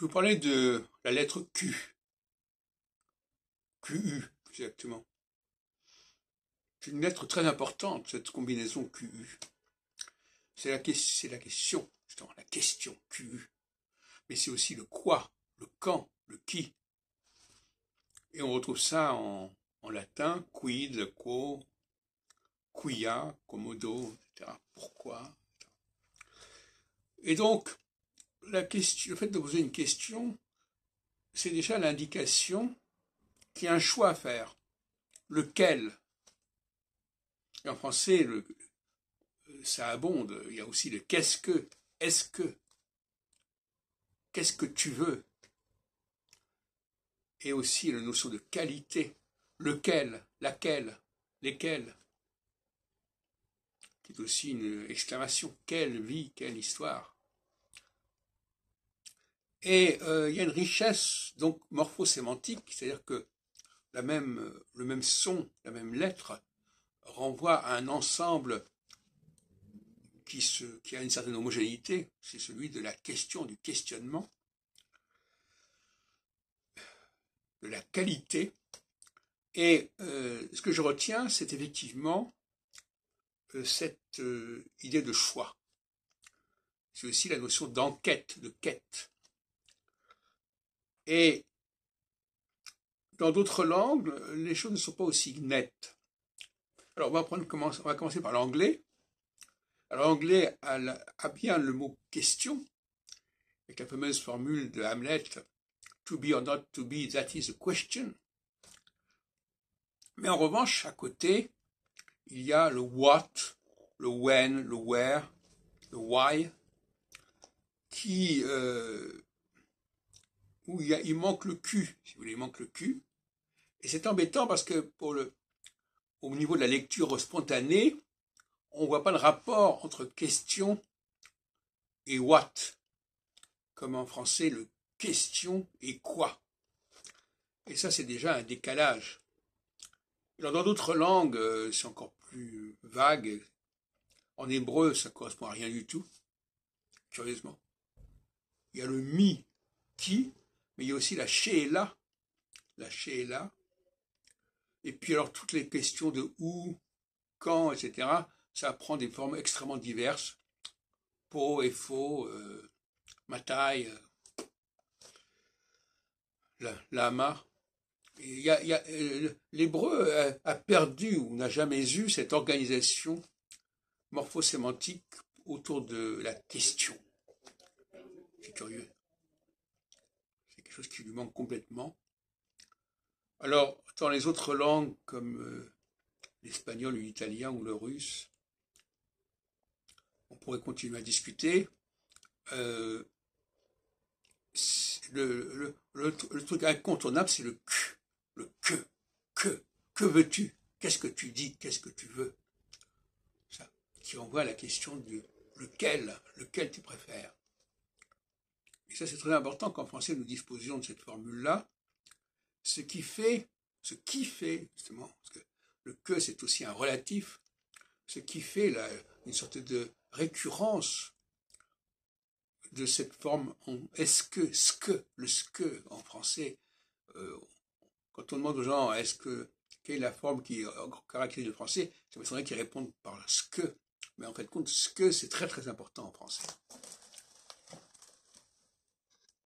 Je vous parlais de la lettre Q. QU, exactement. C'est une lettre très importante, cette combinaison QU. C'est la, la, question, justement, la question QU. Mais c'est aussi le quoi, le quand, le qui. Et on retrouve ça en, latin, quid, quo, quia, commodo, etc. Pourquoi Et donc, le fait de poser une question, c'est déjà l'indication qu'il y a un choix à faire. Lequel En français, ça abonde. Il y a aussi le qu'est-ce que, est-ce que, qu'est-ce que tu veux Et aussi le notion de qualité. Lequel, laquelle, lesquels C'est aussi une exclamation. Quelle vie, quelle histoire et euh, il y a une richesse donc morphosémantique, c'est-à-dire que le même son, la même lettre renvoie à un ensemble qui, a une certaine homogénéité, c'est celui de la question, du questionnement, de la qualité. Et euh, ce que je retiens, c'est effectivement euh, cette idée de choix. C'est aussi la notion d'enquête, de quête et dans d'autres langues, les choses ne sont pas aussi nettes. Alors, on va, prendre, on va commencer par l'anglais. l'anglais a, bien le mot question, avec la fameuse formule de Hamlet, to be or not to be, that is a question. Mais en revanche, à côté, il y a le what, le when, le where, le why, qui euh, où il, manque le cul, si vous voulez, il manque le cul. Et c'est embêtant parce que pour le, au niveau de la lecture spontanée, on ne voit pas le rapport entre question et what, comme en français le question et quoi. Et ça, c'est déjà un décalage. dans d'autres langues, euh, c'est encore plus vague. En hébreu, ça ne correspond à rien du tout, curieusement. Il y a le mi qui, mais il y a aussi la Sheela, la et puis alors toutes les questions de où, quand, etc., ça prend des formes extrêmement diverses, po et faux, euh, ma taille euh, la, lama. Euh, l'hébreu a, perdu ou n'a jamais eu cette organisation morphosémantique autour de la question. qui lui manque complètement. Alors, dans les autres langues, comme euh, l'espagnol l'italien ou le russe, on pourrait continuer à discuter. Euh, le, truc incontournable, c'est le que. Le que. Que. Que veux-tu Qu'est-ce que tu dis Qu'est-ce que tu veux Ça, qui envoie à la question du lequel, lequel tu préfères ça c'est très important qu'en français nous disposions de cette formule-là, ce qui fait, ce qui fait, justement, parce que le que c'est aussi un relatif, ce qui fait une sorte de récurrence de cette forme est-ce que, ce que, le ce que en français, euh, quand on demande aux gens est-ce que, quelle est la forme qui caractérise le français, ça me semblerait qu'ils répondent par ce que, mais en fait compte, ce que c'est très très important en français.